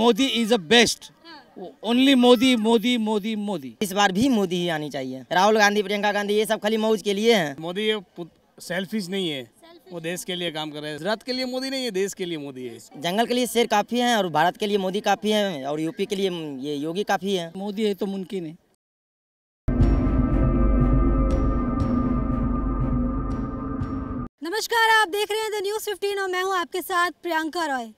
Modi is a best only Modi Modi Modi Modi इस बार भी मोदी ही आनी चाहिए राहुल गांधी प्रियंका गांधी ये सब खाली मौज के लिए है मोदी ये सेल्फिश नहीं है वो देश के लिए काम कर रहे हैं गुजरात के लिए मोदी नहीं है देश के लिए मोदी है जंगल के लिए शेर काफी है और भारत के लिए मोदी काफी है और यूपी के लिए ये योगी काफी है मोदी है तो मुमकिन है नमस्कार आप देख रहे हैं द न्यूज 15 और मैं हूं आपके साथ प्रियंका रॉय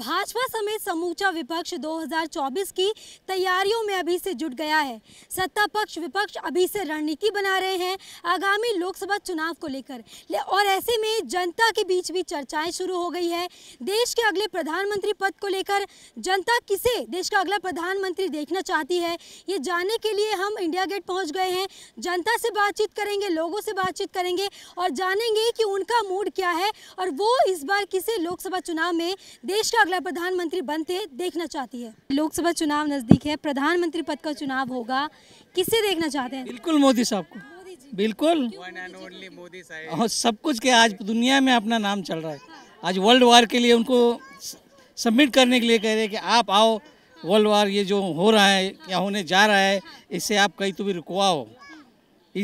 भाजपा समेत समूचा विपक्ष 2024 की तैयारियों में अभी से जुट गया है सत्ता पक्ष विपक्ष अभी से रणनीति बना रहे हैं आगामी लोकसभा चुनाव को लेकर ले और ऐसे में जनता के बीच भी चर्चाएं शुरू हो गई है देश के अगले प्रधानमंत्री पद को लेकर जनता किसे देश का अगला प्रधानमंत्री देखना चाहती है ये जानने के लिए हम इंडिया गेट पहुँच गए हैं जनता से बातचीत करेंगे लोगों से बातचीत करेंगे और जानेंगे कि उनका मूड क्या है और वो इस बार किसे लोकसभा चुनाव में देश का अगला प्रधानमंत्री बनते देखना चाहती है लोकसभा चुनाव नज़दीक है प्रधानमंत्री पद का चुनाव होगा किससे देखना चाहते हैं बिल्कुल मोदी साहब को बिल्कुल और सब कुछ के आज दुनिया में अपना नाम चल रहा है आज वर्ल्ड वार के लिए उनको सबमिट करने के लिए कह रहे हैं कि आप आओ वर्ल्ड वार ये जो हो रहा है या होने जा रहा है इससे आप कहीं तो भी रुकवाओ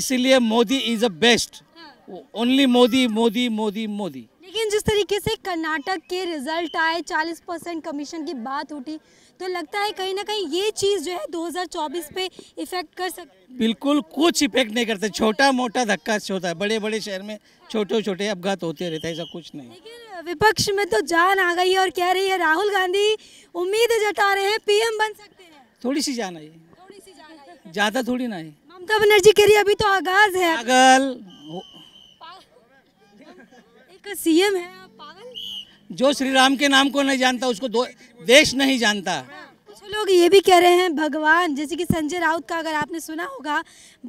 इसीलिए Modi is a best only Modi Modi Modi Modi लेकिन जिस तरीके से कर्नाटक के रिजल्ट आए 40 परसेंट कमीशन की बात उठी तो लगता है कहीं ना कहीं ये चीज़ जो है 2024 पे इफेक्ट कर सकते बिल्कुल कुछ इफेक्ट नहीं करते छोटा मोटा धक्का होता है बड़े बड़े शहर में छोटे छोटे अपघात होते रहते हैं ऐसा कुछ नहीं लेकिन विपक्ष में तो जान आ गई है और कह रही है राहुल गांधी उम्मीद जता रहे हैं पीएम बन सकते हैं थोड़ी सी जान आई थोड़ी सी जान आई ज़्यादा थोड़ी ना आई ममता बनर्जी के लिए अभी तो आगाज है का सीएम है पागल जो श्री राम के नाम को नहीं जानता उसको दो, देश नहीं जानता हाँ, कुछ लोग ये भी कह रहे हैं भगवान जैसे कि संजय राउत का अगर आपने सुना होगा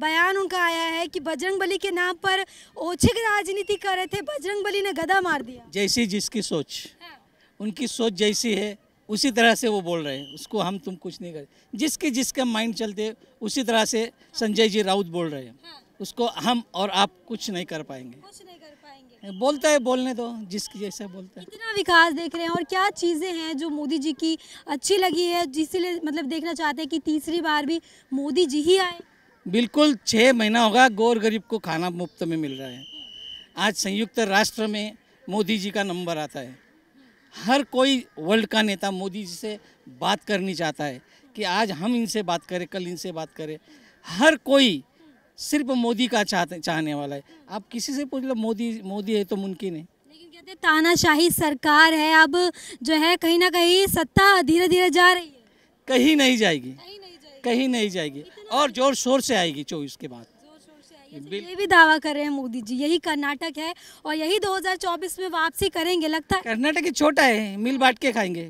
बयान उनका आया है कि बजरंग बली के नाम पर ओछे की राजनीति कर रहे थे बजरंग बली ने गदा मार दिया जैसी जिसकी सोच हाँ। उनकी सोच जैसी है उसी तरह से वो बोल रहे हैं उसको हम तुम कुछ नहीं कर जिसके जिसके माइंड चलते उसी तरह से संजय जी राउत बोल रहे हैं हाँ। उसको हम और आप कुछ नहीं कर पाएंगे बोलता है बोलने दो जिसकी जैसे बोलता है इतना विकास देख रहे हैं और क्या चीज़ें हैं जो मोदी जी की अच्छी लगी है जिसलिए मतलब देखना चाहते हैं कि तीसरी बार भी मोदी जी ही आए बिल्कुल छः महीना होगा गौर गरीब को खाना मुफ्त में मिल रहा है आज संयुक्त राष्ट्र में मोदी जी का नंबर आता है हर कोई वर्ल्ड का नेता मोदी जी से बात करनी चाहता है कि आज हम इनसे बात करें कल इनसे बात करें हर कोई सिर्फ मोदी का चाहते चाहने वाला है आप किसी से पूछ लो मोदी मोदी है तो मुमकिन है लेकिन कहते तानाशाही सरकार है अब जो है कहीं ना कहीं सत्ता धीरे धीरे जा रही है कहीं नहीं जाएगी कहीं नहीं जाएगी और जोर शोर से आएगी चौबीस के बाद तो ये भी दावा कर रहे हैं मोदी जी यही कर्नाटक है और यही 2024 में वापसी करेंगे लगता है कर्नाटक ही छोटा है मिल बांट के खाएंगे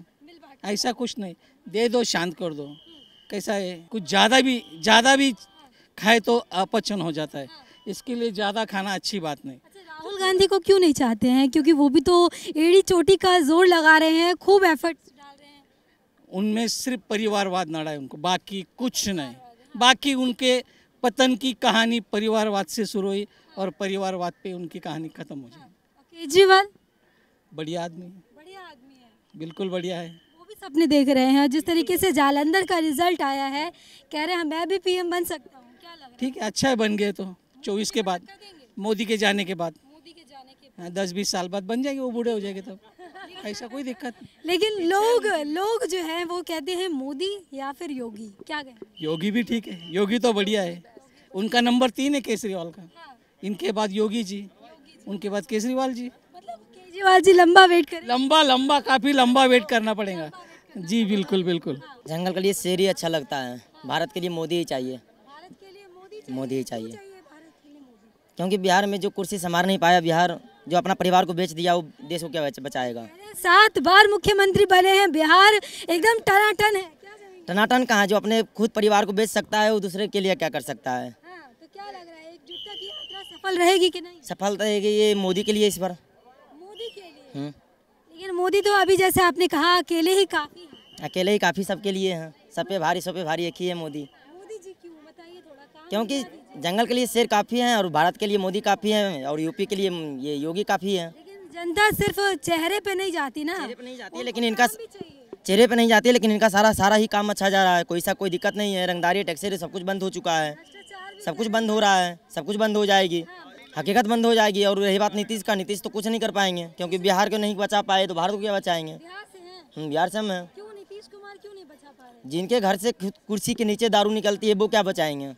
ऐसा कुछ नहीं दे दो शांत कर दो कैसा है कुछ ज़्यादा भी ज़्यादा भी खाए तो अपचन हो जाता है इसके लिए ज़्यादा खाना अच्छी बात नहीं अच्छा, राहुल गांधी को क्यों नहीं चाहते हैं क्योंकि वो भी तो एड़ी चोटी का जोर लगा रहे हैं खूब एफर्ट डाल रहे हैं उनमें सिर्फ परिवारवाद नड़ा है उनको बाकी कुछ नहीं बाकी उनके पतन की कहानी परिवारवाद से शुरू हुई और परिवारवाद पे उनकी कहानी खत्म हो जाए अच्छा, केजरीवाल बढ़िया आदमी बढ़िया आदमी है बिल्कुल बढ़िया है वो भी सपने देख रहे हैं जिस तरीके से जालंधर का रिजल्ट आया है कह रहे हैं मैं भी पीएम बन सकता ठीक है अच्छा है बन गए तो चौबीस के बाद मोदी के जाने के बाद हाँ, दस बीस साल बाद बन जाएंगे वो बूढ़े हो जाएंगे तब ऐसा कोई दिक्कत लेकिन लोग लोग जो है वो कहते हैं मोदी या फिर योगी क्या कहें योगी भी ठीक है योगी तो बढ़िया है उनका नंबर तीन है केजरीवाल का इनके बाद योगी जी उनके बाद केजरीवाल जी मतलब केजरीवाल जी लंबा वेट कर लंबा लंबा काफी लंबा वेट करना पड़ेगा जी बिल्कुल बिल्कुल जंगल के लिए शेर ही अच्छा लगता है भारत के लिए मोदी ही चाहिए मोदी ही चाहिए क्योंकि बिहार में जो कुर्सी संभाल नहीं पाया बिहार जो अपना परिवार को बेच दिया वो देश को क्या बचाएगा सात बार मुख्यमंत्री बने हैं बिहार एकदम टनाटन है टनाटन कहाँ जो अपने खुद परिवार को बेच सकता है वो दूसरे के लिए क्या कर सकता है हाँ, तो क्या लग रहा है सफल रहेगी कि नहीं सफल रहेगी ये मोदी के लिए इस बार मोदी के लिए हम्म। लेकिन मोदी तो अभी जैसे आपने कहा अकेले ही काफी अकेले ही काफी सबके लिए है सब पे भारी सब पे भारी एक ही है मोदी क्योंकि जंगल के लिए शेर काफ़ी हैं और भारत के लिए मोदी काफ़ी हैं और यूपी के लिए ये योगी काफ़ी हैं जनता सिर्फ चेहरे पे नहीं जाती ना चेहरे पे नहीं जाती लेकिन इनका चेहरे पे नहीं जाती लेकिन इनका सारा सारा ही काम अच्छा जा रहा है कोई सा कोई दिक्कत नहीं है रंगदारी टैक्सी सब कुछ बंद हो चुका है सब कुछ बंद हो रहा है सब कुछ बंद हो जाएगी हाँ, हकीकत बंद हो जाएगी और रही बात नीतीश का नीतीश तो कुछ नहीं कर पाएंगे क्योंकि बिहार को नहीं बचा पाए तो भारत को क्या बचाएंगे बिहार से हम हैं जिनके घर से कुर्सी के नीचे दारू निकलती है वो क्या बचाएंगे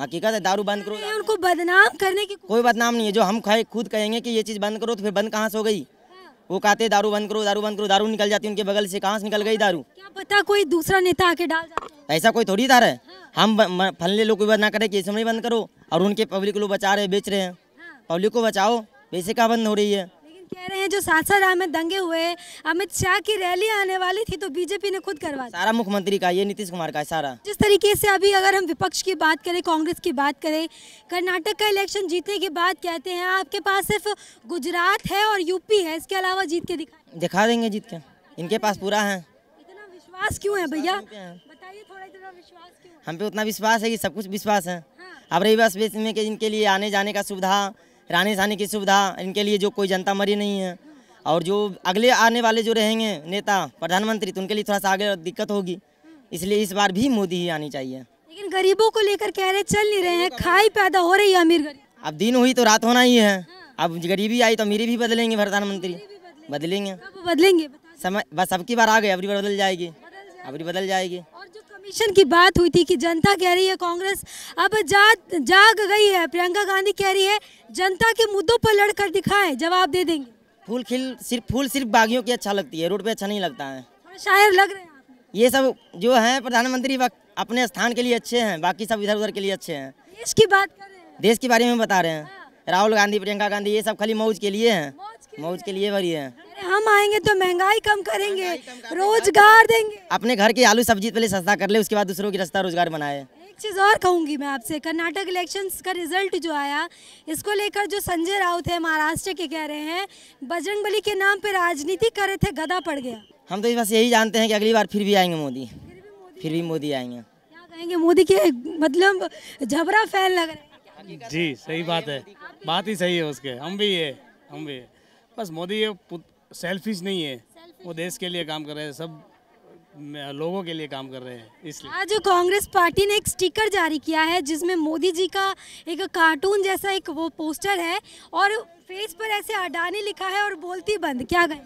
हकीकत है दारू बंद करो उनको बदनाम करने की कोई बदनाम नहीं है जो हम खाए खुद कहेंगे कि ये चीज़ बंद करो तो फिर बंद कहाँ से हो गई हाँ। वो कहते दारू बंद करो दारू बंद करो दारू निकल जाती उनके बगल से कहाँ से निकल गई दारू क्या पता कोई दूसरा नेता आके डाल ऐसा कोई थोड़ी दार है हाँ। हम फलने लोग बदना करे कि इसमें बंद करो और उनके पब्लिक लोग बचा रहे बेच रहे हैं हाँ। पब्लिक को बचाओ वैसे कहाँ बंद हो रही है कह रहे हैं जो सांसद में दंगे हुए अमित शाह की रैली आने वाली थी तो बीजेपी ने खुद करवा सारा मुख्यमंत्री का ये नीतीश कुमार का है सारा जिस तरीके से अभी अगर हम विपक्ष की बात करें कांग्रेस की बात करें कर्नाटक का इलेक्शन जीतने के बाद कहते हैं आपके पास सिर्फ गुजरात है और यूपी है इसके अलावा जीत के दिखा दिखा देंगे जीत के इनके पास पूरा है इतना विश्वास क्यों है भैया बताइए थोड़ा इतना विश्वास हम पे उतना विश्वास है की सब कुछ विश्वास है हाँ। अब रही बस में के इनके लिए आने जाने का सुविधा रहने सहने की सुविधा इनके लिए जो कोई जनता मरी नहीं है और जो अगले आने वाले जो रहेंगे नेता प्रधानमंत्री तो उनके लिए थोड़ा सा आगे दिक्कत होगी इसलिए इस बार भी मोदी ही आनी चाहिए लेकिन गरीबों को लेकर कह रहे चल नहीं रहे हैं खाई पैदा हो रही है अमीर अब दिन हुई तो रात होना ही है अब गरीबी आई तो अमीरी भी बदलेंगे प्रधानमंत्री बदलेंगे बदलेंगे समय बस सबकी बार आ गए अबरी बदल जाएगी अबरी बदल जाएगी कमीशन की बात हुई थी कि जनता कह रही है कांग्रेस अब जा, जाग गई है प्रियंका गांधी कह रही है जनता के मुद्दों पर लड़कर दिखाएं जवाब दे देंगे फूल खिल सिर्फ फूल सिर्फ बागियों की अच्छा लगती है रोड पे अच्छा नहीं लगता है हाँ, शायर लग रहे हैं ये सब जो है प्रधानमंत्री अपने स्थान के लिए अच्छे है बाकी सब इधर उधर के लिए अच्छे है देश की बात कर रहे हैं देश के बारे में बता रहे हैं हाँ। राहुल गांधी प्रियंका गांधी ये सब खाली मौज के लिए है मौज के लिए भरी है हम आएंगे तो महंगाई कम करेंगे रोजगार देंगे अपने घर की आलू सब्जी पहले सस्ता कर ले उसके बाद दूसरों की रास्ता रोजगार बनाए एक चीज़ और कहूंगी मैं आपसे कर्नाटक इलेक्शंस का रिजल्ट जो आया इसको लेकर जो संजय राउत है महाराष्ट्र के कह रहे हैं बजरंगबली के नाम पे राजनीति कर रहे थे गदा पड़ गया हम तो बस यही जानते हैं कि अगली बार फिर भी आएंगे मोदी फिर भी मोदी आएंगे क्या कहेंगे मोदी के मतलब झबरा फैन लग रहा है जी सही बात है बात ही सही है उसके हम भी है हम भी है बस मोदी ये सेल्फिश नहीं है वो देश के लिए काम कर रहे हैं सब लोगों के लिए काम कर रहे हैं इसलिए आज कांग्रेस पार्टी ने एक स्टिकर जारी किया है जिसमें मोदी जी का एक कार्टून जैसा एक वो पोस्टर है और फेस पर ऐसे अडानी लिखा है और बोलती बंद क्या गए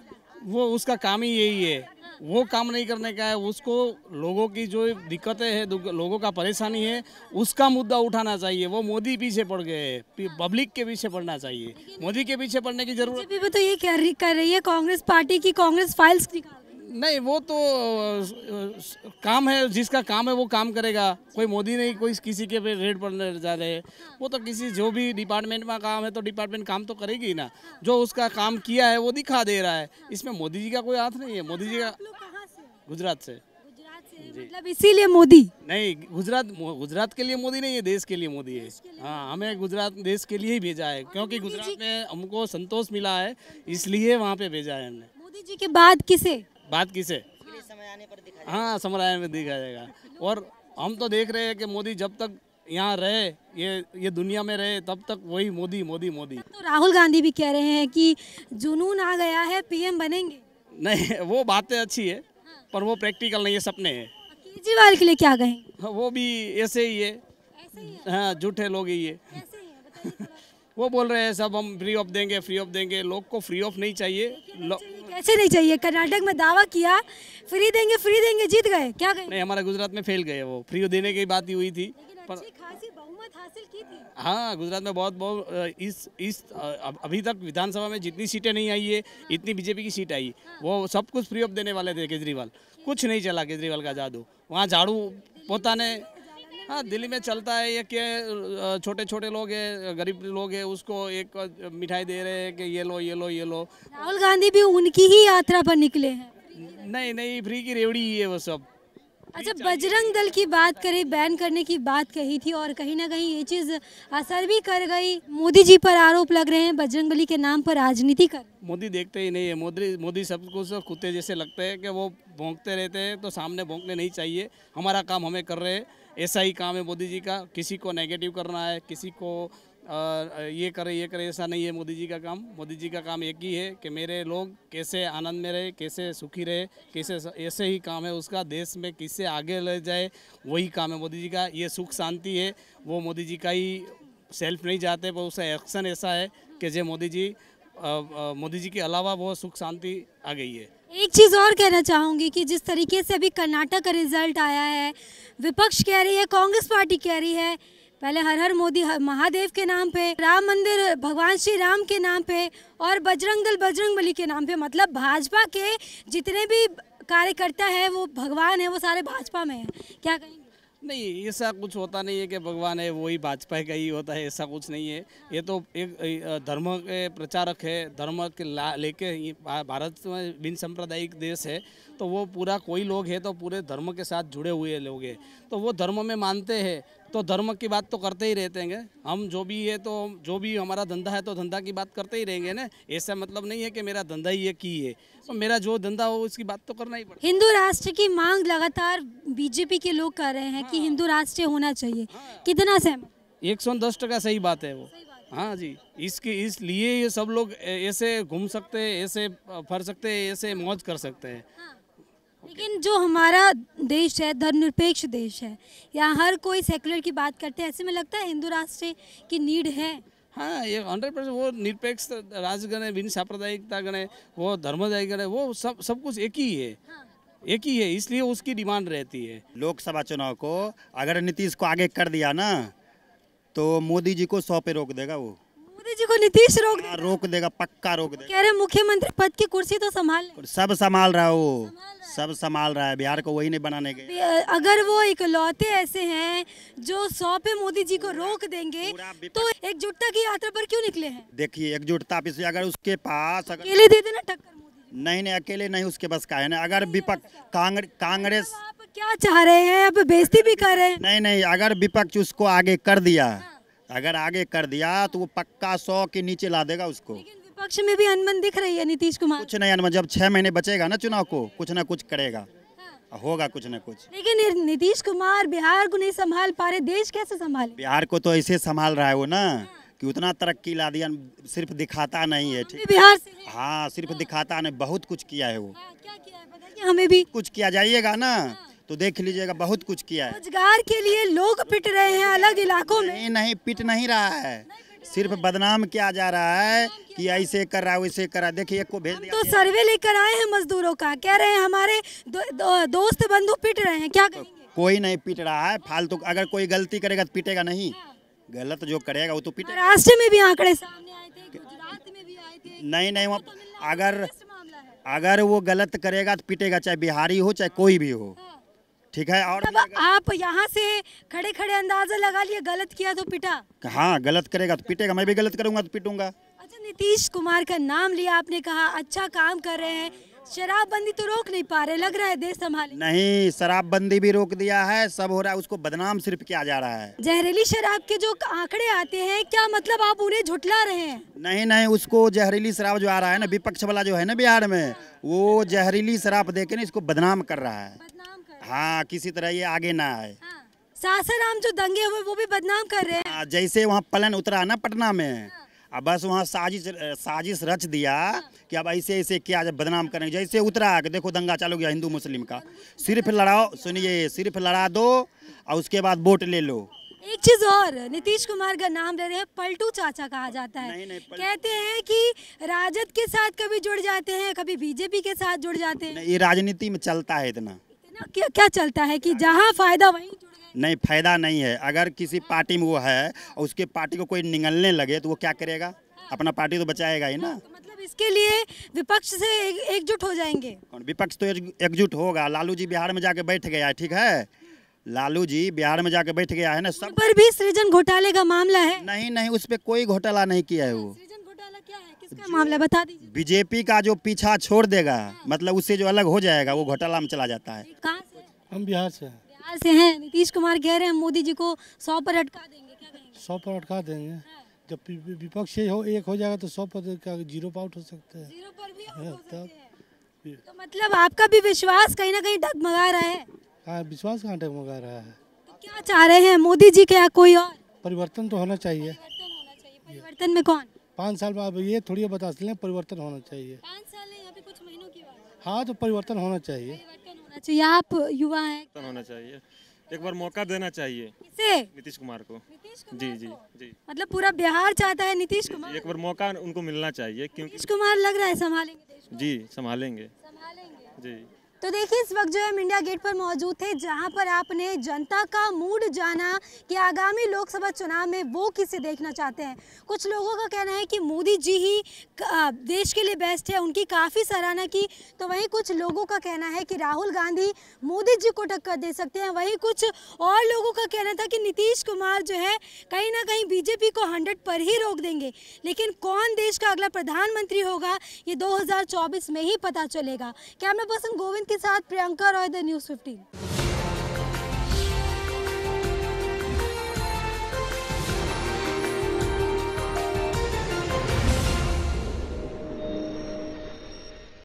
वो उसका काम ही यही है वो काम नहीं करने का है उसको लोगों की जो दिक्कतें है लोगों का परेशानी है उसका मुद्दा उठाना चाहिए वो मोदी पीछे पड़ गए पब्लिक के पीछे पड़ना चाहिए मोदी के पीछे पड़ने की जरूरत तो ये कह कर रही है कांग्रेस पार्टी की कांग्रेस फाइल्स निकाल नहीं वो तो काम है जिसका काम है वो काम करेगा कोई मोदी नहीं कोई किसी के पे रेड पर जा रहे वो तो किसी जो भी डिपार्टमेंट में काम है तो डिपार्टमेंट काम तो करेगी ना जो उसका काम किया है वो दिखा दे रहा है इसमें मोदी जी का कोई हाथ नहीं है मोदी जी का गुजरात से मतलब इसीलिए मोदी नहीं गुजरात गुजरात के लिए मोदी नहीं है देश के लिए मोदी है हाँ हमें गुजरात देश के लिए ही भेजा है क्योंकि गुजरात में हमको संतोष मिला है इसलिए वहाँ पे भेजा है हमने मोदी जी के बाद किसे बात किसे से हाँ समय में दिखा जाएगा और हम तो देख रहे हैं कि मोदी जब तक यहाँ रहे ये ये दुनिया में रहे तब तक वही मोदी मोदी मोदी तो राहुल गांधी भी कह रहे हैं कि जुनून आ गया है पीएम बनेंगे नहीं वो बातें अच्छी है हाँ। पर वो प्रैक्टिकल नहीं है सपने है केजरीवाल के लिए क्या कहें हाँ, वो भी ऐसे ही है, हाँ झूठे लोग ही है वो बोल रहे हैं सब हम फ्री ऑफ देंगे फ्री ऑफ देंगे लोग को फ्री ऑफ नहीं चाहिए ऐसे नहीं चाहिए कर्नाटक में दावा किया फ्री देंगे फ्री देंगे जीत गए क्या गए नहीं हमारा गुजरात में फेल गए वो फ्री देने की बात ही हुई थी पर... खासी बहुमत हासिल की थी हाँ गुजरात में बहुत बहुत इस इस अभी तक विधानसभा में जितनी सीटें नहीं आई है हाँ। इतनी बीजेपी की सीट आई हाँ। वो सब कुछ फ्री ऑफ देने वाले थे केजरीवाल कुछ नहीं चला केजरीवाल का जादू वहाँ झाड़ू पोता ने हाँ दिल्ली में चलता है ये कि छोटे छोटे लोग हैं गरीब लोग हैं उसको एक मिठाई दे रहे हैं कि ये लो ये लो ये लो राहुल गांधी भी उनकी ही यात्रा पर निकले हैं नहीं नहीं फ्री की रेवड़ी ही है वो सब अच्छा बजरंग दल की बात करें बैन करने की बात कही थी और कहीं ना कहीं ये चीज़ असर भी कर गई मोदी जी पर आरोप लग रहे हैं बजरंग बली के नाम पर राजनीति कर मोदी देखते ही नहीं है मोदी मोदी सब कुछ कुत्ते जैसे लगते हैं कि वो भोंकते रहते हैं तो सामने भोंकने नहीं चाहिए हमारा काम हमें कर रहे हैं ऐसा ही काम है मोदी जी का किसी को नेगेटिव करना है किसी को ये करे ये करे ऐसा नहीं है मोदी जी का काम मोदी जी का काम एक ही है कि मेरे लोग कैसे आनंद में रहे कैसे सुखी रहे कैसे ऐसे ही काम है उसका देश में किससे आगे ले जाए वही काम है मोदी जी का ये सुख शांति है वो मोदी जी का ही सेल्फ नहीं जाते पर उसका एक्शन ऐसा है कि जय मोदी जी मोदी जी के अलावा वो सुख शांति आ गई है एक चीज़ और कहना चाहूँगी कि जिस तरीके से अभी कर्नाटक का रिजल्ट आया है विपक्ष कह रही है कांग्रेस पार्टी कह रही है पहले हर हर मोदी हर महादेव के नाम पे राम मंदिर भगवान श्री राम के नाम पे और बजरंग दल बजरंग बली के नाम पे मतलब भाजपा के जितने भी कार्यकर्ता है वो भगवान है वो सारे भाजपा में है क्या कहेंगे नहीं ऐसा कुछ होता नहीं है कि भगवान है वही भाजपा का ही होता है ऐसा कुछ नहीं है ये तो एक धर्म के प्रचारक है धर्म के लेके भारत में बिन सांप्रदायिक देश है तो वो पूरा कोई लोग है तो पूरे धर्म के साथ जुड़े हुए लोग हैं तो वो धर्म में मानते हैं तो धर्म की बात तो करते ही रहते हैं हम जो भी है तो जो भी हमारा धंधा है तो धंधा की बात करते ही रहेंगे ना ऐसा मतलब नहीं है कि मेरा धंधा ही ये की है तो मेरा जो धंधा हो उसकी बात तो करना ही पड़ता हिंदू राष्ट्र की मांग लगातार बीजेपी के लोग कर रहे हैं हाँ। कि हिंदू राष्ट्र होना चाहिए हाँ। कितना सहमत एक सौ दस टका सही बात है वो हाँ जी इसके इसलिए ये सब लोग ऐसे घूम सकते हैं ऐसे फर सकते हैं ऐसे मौज कर सकते हैं हाँ। लेकिन जो हमारा देश है धर्मनिरपेक्ष देश है यहाँ हर कोई सेकुलर की बात करते हैं ऐसे में लगता है हिंदू राष्ट्र की नीड है हाँ ये हंड्रेड परसेंट वो निरपेक्ष राज गण है बिन सांप्रदायिकता गण है वो धर्मदाय गण है वो सब सब कुछ एक ही है हाँ। एक ही है इसलिए उसकी डिमांड रहती है लोकसभा चुनाव को अगर नीतीश को आगे कर दिया ना तो मोदी जी को सौ पे रोक देगा वो मोदी जी को नीतीश रोक देगा रोक देगा पक्का रोक देगा कह रहे मुख्यमंत्री पद की कुर्सी तो संभाल सब संभाल रहा है वो सब संभाल रहा है बिहार को वही नहीं बनाने के अगर वो इकलौते ऐसे हैं जो सौ पे मोदी जी को रोक देंगे तो एकजुटता की यात्रा पर क्यों निकले हैं देखिए एकजुटता पिछले अगर उसके पास अकेले दे देना टक्कर नहीं नहीं अकेले नहीं उसके बस का है ना अगर विपक्ष कांग्रेस क्या चाह रहे हैं अब बेजती भी कर रहे हैं नहीं नहीं अगर विपक्ष उसको आगे कर दिया हाँ। अगर आगे कर दिया तो वो पक्का सौ के नीचे ला देगा उसको विपक्ष में भी अनबन दिख रही है नीतीश कुमार कुछ नहीं अनबन जब छह महीने बचेगा ना चुनाव को कुछ ना कुछ करेगा हाँ। होगा कुछ ना कुछ लेकिन नीतीश कुमार बिहार को नहीं संभाल पा रहे देश कैसे संभाल बिहार को तो ऐसे संभाल रहा है वो ना कि उतना तरक्की ला दिया सिर्फ दिखाता नहीं है हाँ, ठीक बिहार हाँ सिर्फ दिखाता नहीं बहुत कुछ किया है वो हाँ, क्या किया है हमें भी कुछ किया जाइएगा ना तो देख लीजिएगा बहुत कुछ किया है रोजगार के लिए लोग पिट रहे हैं अलग इलाकों में नहीं नहीं पिट नहीं रहा है सिर्फ बदनाम किया जा रहा है कि ऐसे कर रहा वैसे कर रहा देखिए एक को भेज दिया तो सर्वे लेकर आए हैं मजदूरों का कह रहे हैं हमारे दो, दो, दोस्त बंधु पिट रहे हैं क्या करेंगे? कोई नहीं पिट रहा है फालतू तो, अगर कोई गलती करेगा तो पिटेगा नहीं गलत जो करेगा वो तो पिटेगा राष्ट्र में भी आंकड़े सामने आए थे नहीं नहीं वो तो अगर अगर वो गलत करेगा तो पिटेगा चाहे बिहारी हो चाहे कोई भी हो हाँ। ठीक है और अब आप यहाँ से खड़े खड़े अंदाजा लगा लिए गलत किया तो पिटा हाँ गलत करेगा तो पिटेगा मैं भी गलत करूंगा तो पिटूंगा अच्छा नीतीश कुमार का नाम लिया आपने कहा अच्छा काम कर रहे हैं शराबबंदी तो रोक नहीं पा रहे लग रहा है देश संभाल नहीं शराबबंदी भी रोक दिया है सब हो रहा है उसको बदनाम सिर्फ किया जा रहा है जहरीली शराब के जो आंकड़े आते हैं क्या मतलब आप उन्हें झुटला रहे हैं नहीं नहीं उसको जहरीली शराब जो आ रहा है ना विपक्ष वाला जो है ना बिहार में वो जहरीली शराब दे के ना इसको बदनाम कर रहा है हाँ किसी तरह ये आगे ना आए हाँ। सासाराम जो दंगे हुए वो भी बदनाम कर रहे हैं हाँ, जैसे वहाँ पलन उतरा ना पटना में हाँ। अब बस वहाँ साजिश साजिश रच दिया हाँ। कि अब ऐसे ऐसे किया जब बदनाम करेंगे जैसे उतरा कि देखो दंगा चालू गया हिंदू मुस्लिम का सिर्फ लड़ाओ सुनिए सिर्फ लड़ा दो और उसके बाद वोट ले लो एक चीज और नीतीश कुमार का नाम ले रहे हैं पलटू चाचा कहा जाता है नहीं, नहीं, कहते हैं कि राजद के साथ कभी जुड़ जाते हैं कभी बीजेपी के साथ जुड़ जाते हैं ये राजनीति में चलता है इतना क्या क्या चलता है कि जहाँ फायदा वही नहीं फायदा नहीं है अगर किसी पार्टी में वो है और उसके पार्टी को कोई निगलने लगे तो वो क्या करेगा अपना पार्टी तो बचाएगा ही ना तो मतलब इसके लिए विपक्ष से एकजुट हो जाएंगे विपक्ष तो एकजुट होगा लालू जी बिहार में जाके बैठ गया है ठीक है लालू जी बिहार में जाके बैठ गया है ना सब पर भी सृजन घोटाले का मामला है नहीं नहीं उस पर कोई घोटाला नहीं किया है वो क्या है किसका मामला बता दीजिए बीजेपी का जो पीछा छोड़ देगा मतलब उससे जो अलग हो जाएगा वो घोटाला में चला जाता है कहाँ हम बिहार से हैं बिहार से हैं नीतीश कुमार कह रहे हैं मोदी जी को सौ पर अटका देंगे क्या सौ पर अटका देंगे हाँ। जब विपक्ष हो एक हो जाएगा तो सौ पर जीरो पर आउट हो सकते हैं जीरो पर भी हो हाँ, सकते तो मतलब आपका भी विश्वास कहीं ना कहीं डगमगा रहा है आ, हाँ, विश्वास कहाँ डगमगा रहा है तो क्या चाह रहे हैं मोदी जी क्या कोई और परिवर्तन तो होना चाहिए परिवर्तन में कौन पाँच साल बाद ये थोड़ी बता सकते परिवर्तन होना चाहिए पाँच साल है कुछ महीनों की बात हाँ तो परिवर्तन होना चाहिए आप युवा हैं होना चाहिए एक बार मौका देना चाहिए किसे नीतीश कुमार को नीतीश कुमार जी जी जी मतलब पूरा बिहार चाहता है नीतीश कुमार एक बार मौका उनको मिलना चाहिए क्योंकि नीतीश कुमार लग रहा है संभालेंगे जी संभालेंगे संभालेंगे जी तो देखिए इस वक्त जो हम इंडिया गेट पर मौजूद थे जहां पर आपने जनता का मूड जाना कि आगामी लोकसभा चुनाव में वो किसे देखना चाहते हैं कुछ लोगों का कहना है कि मोदी जी ही देश के लिए बेस्ट है उनकी काफ़ी सराहना की तो वहीं कुछ लोगों का कहना है कि राहुल गांधी मोदी जी को टक्कर दे सकते हैं वहीं कुछ और लोगों का कहना था कि नीतीश कुमार जो है कहीं ना कहीं बीजेपी को हंड्रेड पर ही रोक देंगे लेकिन कौन देश का अगला प्रधानमंत्री होगा ये दो में ही पता चलेगा कैमरा पर्सन गोविंद के साथ Priyanka Roy the news fifteen